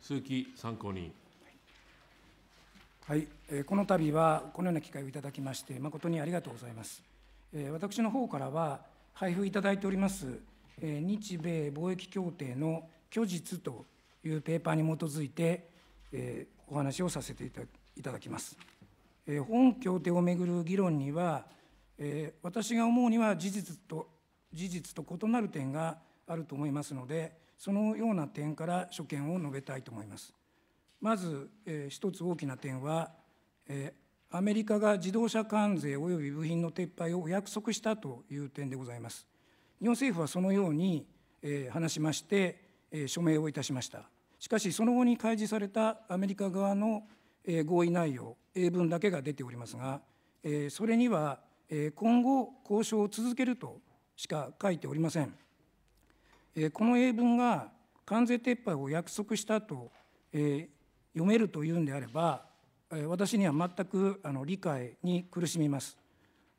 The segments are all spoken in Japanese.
鈴木参考人。はい、えこの度はこのような機会をいただきまして誠にありがとうございます。え私の方からは配布いただいております、え日米貿易協定の虚実というペーパーに基づいて、えお話をさせていただきます。え本協定をめぐる議論には、え私が思うには事実と事実と異なる点があると思いますので、そのような点から所見を述べたいと思います。まず、えー、一つ大きな点は、えー、アメリカが自動車関税及び部品の撤廃をお約束したという点でございます。日本政府はそのように、えー、話しまして、えー、署名をいたしました。しかし、その後に開示されたアメリカ側の、えー、合意内容、英文だけが出ておりますが、えー、それには、えー、今後、交渉を続けるとしか書いておりません。この英文が関税撤廃を約束したと読めるというんであれば私には全く理解に苦しみます。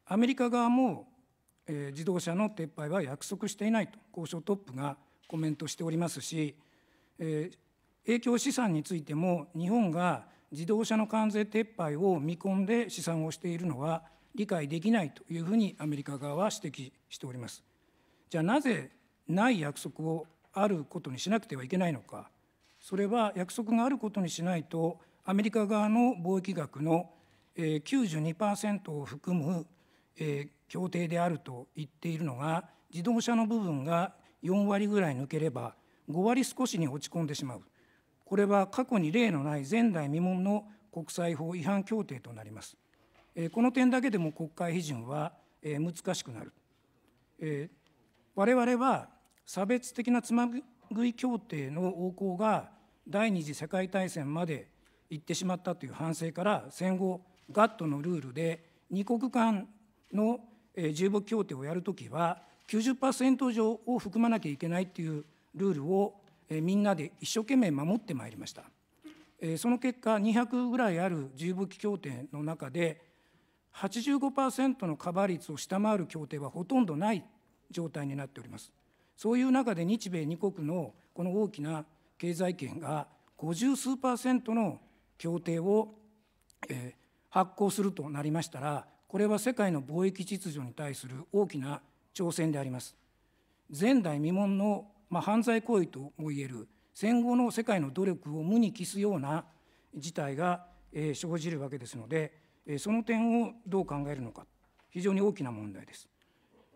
アメリカ側も自動車の撤廃は約束していないと交渉トップがコメントしておりますし影響資産についても日本が自動車の関税撤廃を見込んで試算をしているのは理解できないというふうにアメリカ側は指摘しております。じゃあなぜない約束をあることにしなくてはいけないのかそれは約束があることにしないとアメリカ側の貿易額の92%を含む協定であると言っているのが自動車の部分が4割ぐらい抜ければ5割少しに落ち込んでしまうこれは過去に例のない前代未聞の国際法違反協定となります。この点だけでも国会批准は難しくなる。我々は差別的なつまぐい協定の横行が第二次世界大戦まで行ってしまったという反省から戦後ガットのルールで二国間の重牧協定をやるときは90%以上を含まなきゃいけないというルールをみんなで一生懸命守ってまいりました。その結果200ぐらいある重武器協定の中で85%のカバー率を下回る協定はほとんどない状態になっております。そういう中で日米2国のこの大きな経済圏が50数パーセントの協定を、えー、発行するとなりましたらこれは世界の貿易秩序に対する大きな挑戦であります。前代未聞の、まあ、犯罪行為ともいえる戦後の世界の努力を無に帰すような事態が、えー、生じるわけですので、えー、その点をどう考えるのか非常に大きな問題です。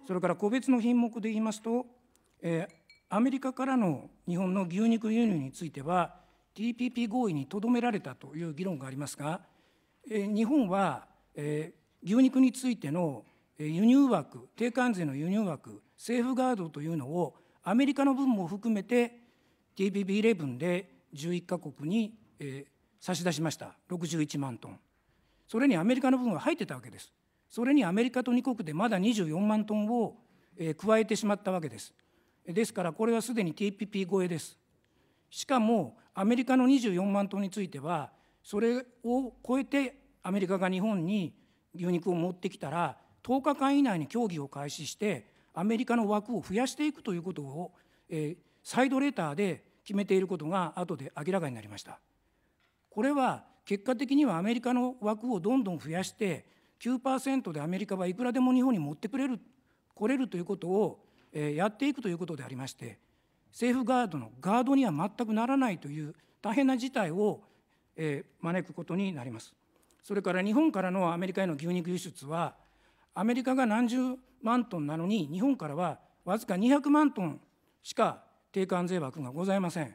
それから個別の品目で言いますとえー、アメリカからの日本の牛肉輸入については TPP 合意にとどめられたという議論がありますが、えー、日本は、えー、牛肉についての輸入枠低関税の輸入枠セーフガードというのをアメリカの分も含めて TPP11 で11カ国に、えー、差し出しました61万トンそれにアメリカの分は入ってたわけですそれにアメリカと2国でまだ24万トンを、えー、加えてしまったわけですですからこれはすでに TPP 超えです。しかもアメリカの24万トンについてはそれを超えてアメリカが日本に牛肉を持ってきたら10日間以内に協議を開始してアメリカの枠を増やしていくということを、えー、サイドレターで決めていることが後で明らかになりました。これは結果的にはアメリカの枠をどんどん増やして9%でアメリカはいくらでも日本に持ってくれる来れるということをやっていくということでありましてセーフガードのガードには全くならないという大変な事態を招くことになります。それから日本からのアメリカへの牛肉輸出はアメリカが何十万トンなのに日本からはわずか200万トンしか低関税枠がございません。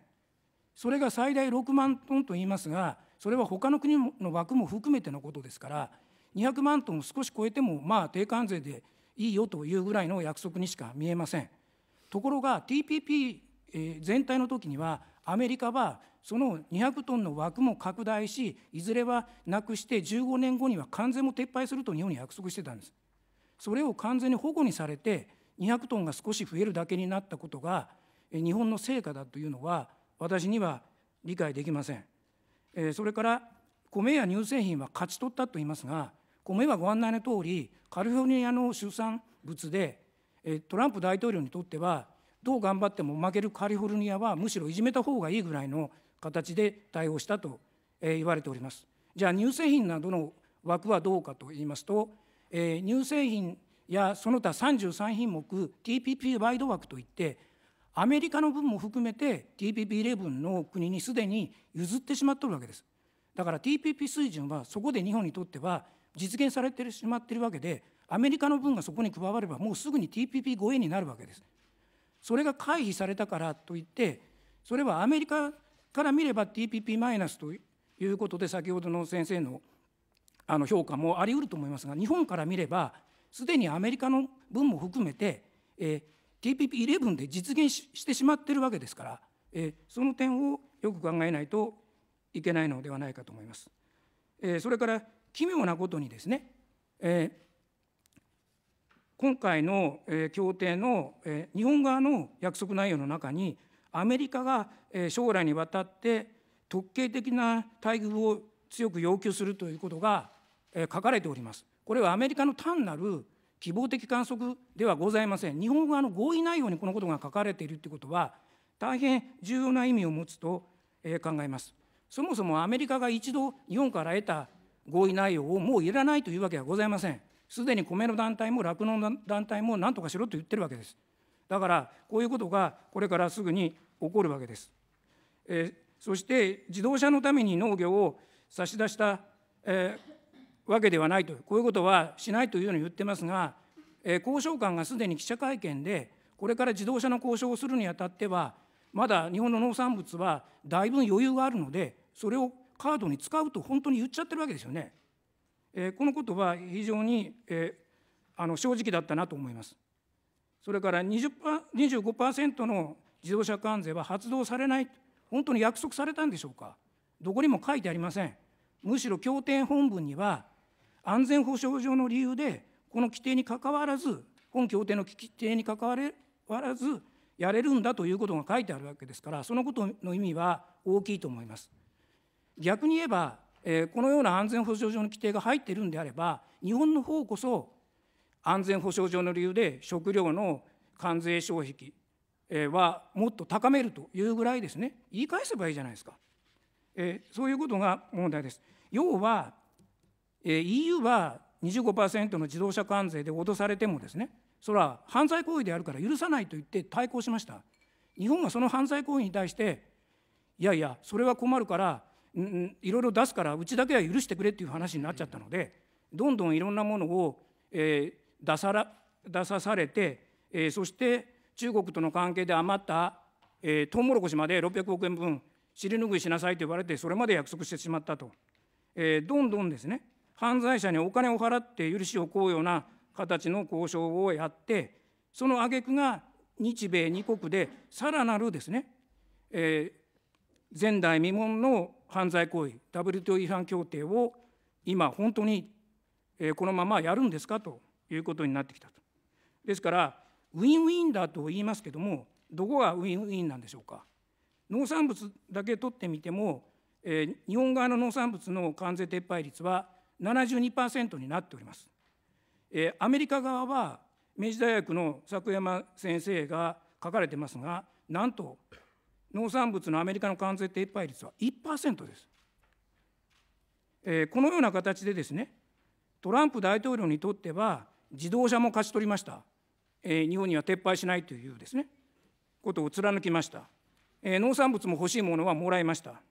それが最大6万トンと言いますがそれは他の国の枠も含めてのことですから200万トンを少し超えてもまあ関税でいいよというぐらいの約束にしか見えません。ところが TPP 全体の時にはアメリカはその200トンの枠も拡大しいずれはなくして15年後には完全も撤廃すると日本に約束してたんですそれを完全に保護にされて200トンが少し増えるだけになったことが日本の成果だというのは私には理解できませんそれから米や乳製品は勝ち取ったと言いますが米はご案内の通りカリフォルニアの出産物でトランプ大統領にとってはどう頑張っても負けるカリフォルニアはむしろいじめた方がいいぐらいの形で対応したと言われております。じゃあ乳製品などの枠はどうかと言いますと、乳製品やその他33品目 TPP ワイド枠といってアメリカの分も含めて TPP11 の国にすでに譲ってしまっているわけですだから TPP 水準はそこで日本にとっては実現されてしまっているわけでアメリカの分がそこに加わればもうすぐに TPP 5円になるわけです。それが回避されたからといってそれはアメリカから見れば TPP マイナスということで先ほどの先生のあの評価もありうると思いますが日本から見ればすでにアメリカの分も含めて、えー、TPP11 で実現してしまっているわけですから、えー、その点をよく考えないといけないのではないかと思います。えー、それから奇妙なことにですね、えー、今回の、えー、協定の、えー、日本側の約束内容の中にアメリカが、えー、将来にわたって特権的な待遇を強く要求するということが、えー、書かれております。これはアメリカの単なる希望的観測ではございません。日本側の合意内容にこのことが書かれているということは、大変重要な意味を持つと考えます。そもそもアメリカが一度日本から得た合意内容をもういらないというわけはございません。すでに米の団体も酪農の団体も何とかしろと言ってるわけです。だからこういうことがこれからすぐに起こるわけです。えー、そして自動車のために農業を差し出した、えー、わけではないとこういうことはしないというように言ってますが、えー、交渉官がすでに記者会見でこれから自動車の交渉をするにあたってはまだ日本の農産物はだいぶ余裕があるのでそれをカードに使うと本当に言っちゃってるわけですよね。えこのことは非常に、えあの正直だったなと思います。それから20パ25%の自動車関税は発動されない、本当に約束されたんでしょうか、どこにも書いてありません。むしろ協定本文には、安全保障上の理由で、この規定にかかわらず、本協定の規定にかかわらず、やれるんだということが書いてあるわけですから、そのことの意味は大きいと思います。逆に言えば、えー、このような安全保障上の規定が入っているんであれば、日本の方こそ安全保障上の理由で食料の関税障壁はもっと高めるというぐらいですね、言い返せばいいじゃないですか。えー、そういうことが問題です。要は、えー、EU は25%の自動車関税で脅されてもですね、それは犯罪行為であるから許さないと言って対抗しました。日本はその犯罪行為に対して、いやいや、それは困るから、いろいろ出すからうちだけは許してくれっていう話になっちゃったので、どんどんいろんなものを、出さら出さされて、そして中国との関係で余った、トウモロコシまで600億円分尻拭いしなさいと言われてそれまで約束してしまったと、どんどんですね犯罪者にお金を払って許しを請うような形の交渉をやってその挙句が日米2国でさらなるですね、前代未聞の犯罪行為 WTO 違反協定を今本当にこのままやるんですかということになってきたと。ですからウィンウィンだと言いますけどもどこがウィンウィンなんでしょうか。農産物だけ取ってみても、日本側の農産物の関税撤廃率は72%になっております。アメリカ側は明治大学の佐久山先生が書かれてますがなんと農産物のアメリカの関税撤廃率は1%です。えー、このような形でですね、トランプ大統領にとっては、自動車も勝ち取りました、えー、日本には撤廃しないというですね、ことを貫きました、えー、農産物も欲しいものはもらいました。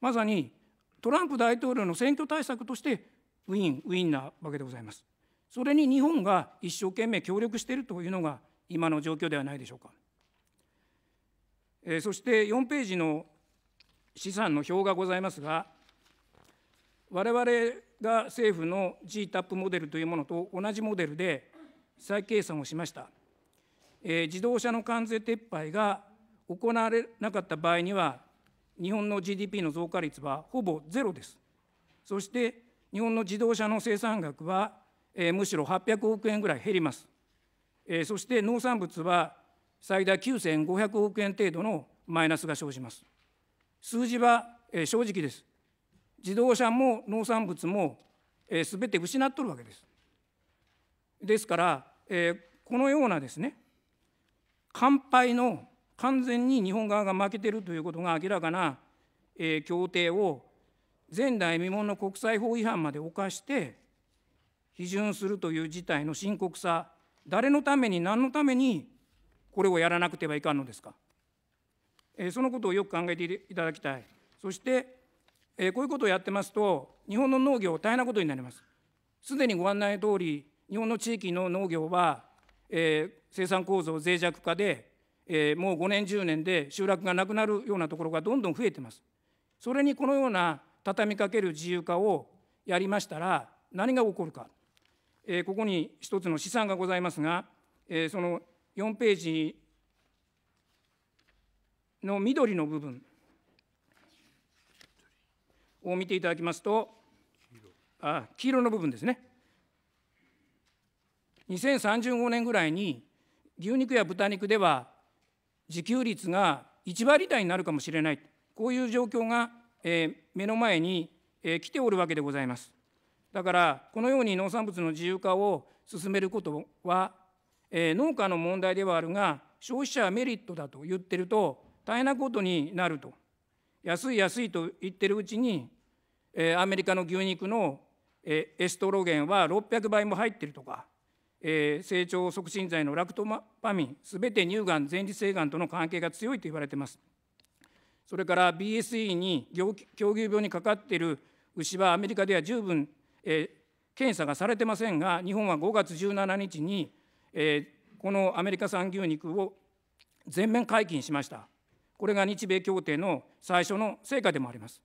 まさにトランプ大統領の選挙対策としてウィンウィンなわけでございます。それに日本が一生懸命協力しているというのが今の状況ではないでしょうか。えー、そして4ページの資産の表がございますが、我々が政府の GTAP モデルというものと同じモデルで再計算をしました。えー、自動車の関税撤廃が行われなかった場合には、日本の GDP の増加率はほぼゼロです。そして日本の自動車の生産額は、えー、むしろ800億円ぐらい減ります。えー、そして農産物は最大9500億円程度のマイナスが生じます。数字は正直です。自動車も農産物もすべて失っとるわけです。ですから、このようなですね、乾杯の完全に日本側が負けているということが明らかな協定を前代未聞の国際法違反まで犯して批准するという事態の深刻さ誰のために何のためにこれをやらなくてはいかんのですか、えー、そのことをよく考えていただきたいそして、えー、こういうことをやってますと日本の農業大変なことになりますすでにご案内の通り日本の地域の農業は、えー、生産構造脆弱化で、えー、もう5年10年で集落がなくなるようなところがどんどん増えてますそれにこのような畳みかける自由化をやりましたら何が起こるか、えー、ここに一つの試算がございますが、えー、その4ページの緑の部分を見ていただきますとあ黄色の部分ですね2035年ぐらいに牛肉や豚肉では自給率が1割台になるかもしれないこういう状況が、え目の前に、え来ておるわけでございますだからこのように農産物の自由化を進めることはえー、農家の問題ではあるが消費者はメリットだと言ってると大変なことになると安い安いと言ってるうちに、えー、アメリカの牛肉の、えー、エストロゲンは600倍も入ってるとか、えー、成長促進剤のラクトパミンすべて乳がん前立腺がんとの関係が強いと言われてますそれから BSE に狂牛病にかかっている牛はアメリカでは十分、えー、検査がされてませんが日本は5月17日にえー、このアメリカ産牛肉を全面解禁しました。これが日米協定の最初の成果でもあります。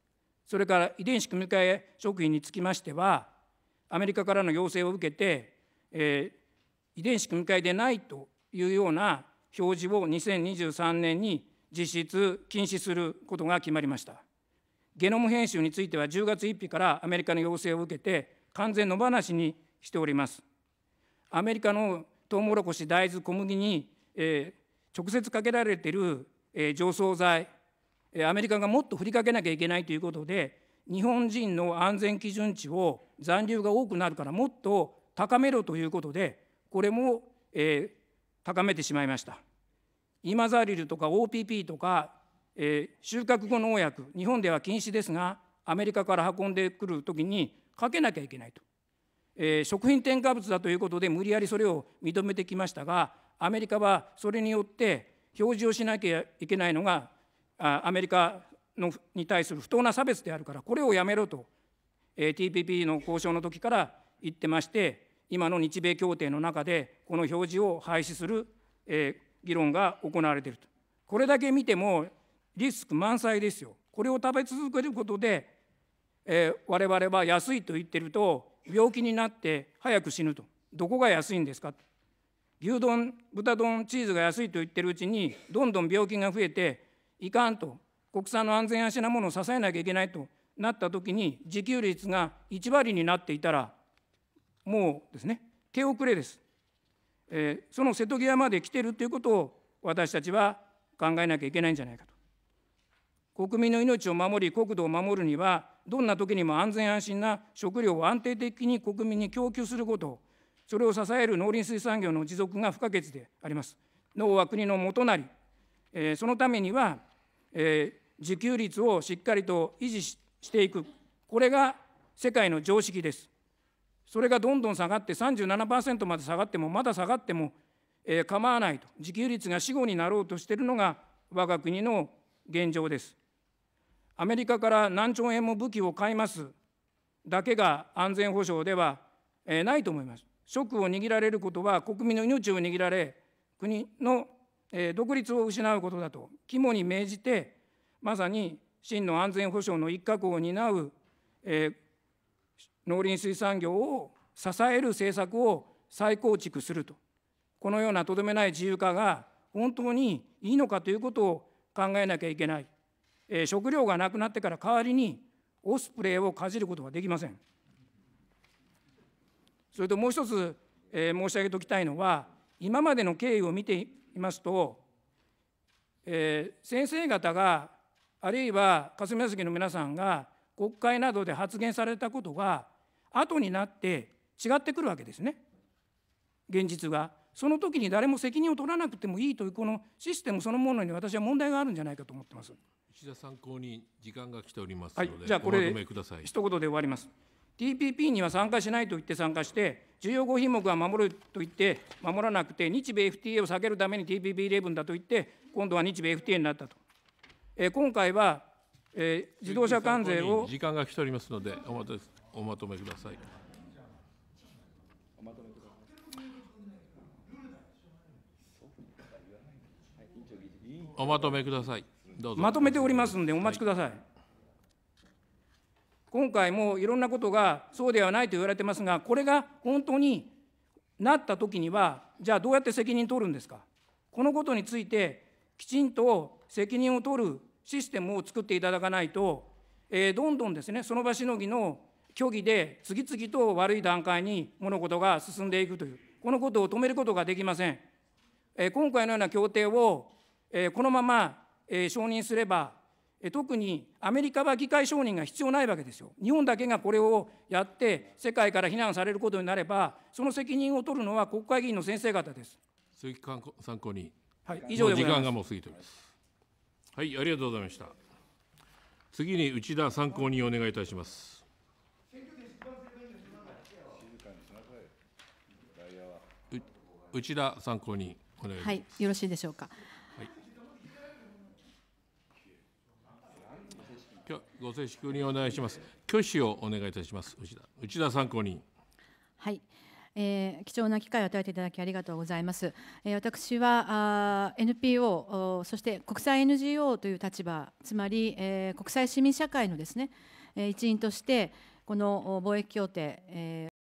それから遺伝子組み換え食品につきましては、アメリカからの要請を受けて、えー、遺伝子組み換えでないというような表示を2023年に実質禁止することが決まりました。ゲノム編集については10月1日からアメリカの要請を受けて完全の話しにしております。アメリカのトウモロコシ大豆小麦に、えー、直接かけられている、えー、除草剤アメリカがもっと振りかけなきゃいけないということで日本人の安全基準値を残留が多くなるからもっと高めろということでこれも、えー、高めてしまいました。イマザリルとか OPP とか、えー、収穫後農薬日本では禁止ですがアメリカから運んでくるときにかけなきゃいけないとえー、食品添加物だということで無理やりそれを認めてきましたがアメリカはそれによって表示をしなきゃいけないのがアメリカのに対する不当な差別であるからこれをやめろと、えー、TPP の交渉の時から言ってまして今の日米協定の中でこの表示を廃止する、えー、議論が行われているとこれだけ見てもリスク満載ですよこれを食べ続けることで、えー、我々は安いと言ってると病気になって早く死ぬとどこが安いんですか牛丼豚丼チーズが安いと言ってるうちにどんどん病気が増えていかんと国産の安全や品物を支えなきゃいけないとなったときに自給率が1割になっていたらもうですね手遅れです、えー、その瀬戸際まで来てるということを私たちは考えなきゃいけないんじゃないかと国民の命を守り国土を守るにはどんな時にも安全安心な食料を安定的に国民に供給すること、それを支える農林水産業の持続が不可欠であります。農は国の元なり、えー、そのためには、えー、自給率をしっかりと維持していく、これが世界の常識です。それがどんどん下がって37%まで下がっても、まだ下がっても、えー、構わないと、自給率が死後になろうとしているのが我が国の現状です。アメリカから何兆円も武器を買いますだけが安全保障では、えないと思います。職を握られることは国民の命を握られ国の、え独立を失うことだと肝に銘じてまさに真の安全保障の一角を担う、えー、農林水産業を支える政策を再構築するとこのようなとどめない自由化が本当にいいのかということを考えなきゃいけない。えー、食料がなくなってから代わりにオスプレイをかじることができません。それともう一つ、えー、申し上げておきたいのは今までの経緯を見ていますと、えー、先生方があるいは霞が関の皆さんが国会などで発言されたことが後になって違ってくるわけですね現実が。その時に誰も責任を取らなくてもいいというこのシステムそのものに私は問題があるんじゃないかと思ってます。石田参考に時間が来ておりますので、はい、じゃあこれ一言で終わります TPP には参加しないと言って参加して重要5品目は守ると言って守らなくて日米 FTA を避けるために TPP11 だと言って今度は日米 FTA になったと、えー、今回は、えー、自動車関税を時間が来ておりますのでおまとおまとめくださいおまとめください。まとめておりますんで、お待ちください。はい、今回もいろんなことがそうではないと言われてますが、これが本当になったときには、じゃあどうやって責任取るんですか。このことについて、きちんと責任を取るシステムを作っていただかないと、えー、どんどんですね、その場しのぎの虚偽で次々と悪い段階に物事が進んでいくという、このことを止めることができません。えー、今回のような協定を、えー、このままえー、承認すれば、え特にアメリカは議会承認が必要ないわけですよ。日本だけがこれをやって世界から非難されることになればその責任を取るのは国会議員の先生方です。鈴木参考人。はい、以上です。時間がもう過ぎております。はい、ありがとうございました。次に内田参考人お願いいたします。内田参考人おはい、よろしいでしょうか。ご正式にお願いします。挙手をお願いいたします。内田内田参考人。はい。えー、貴重な機会を与えていただきありがとうございます。えー、私はあ NPO そして国際 NGO という立場、つまり、えー、国際市民社会のですね、えー、一員としてこの貿易協定、えー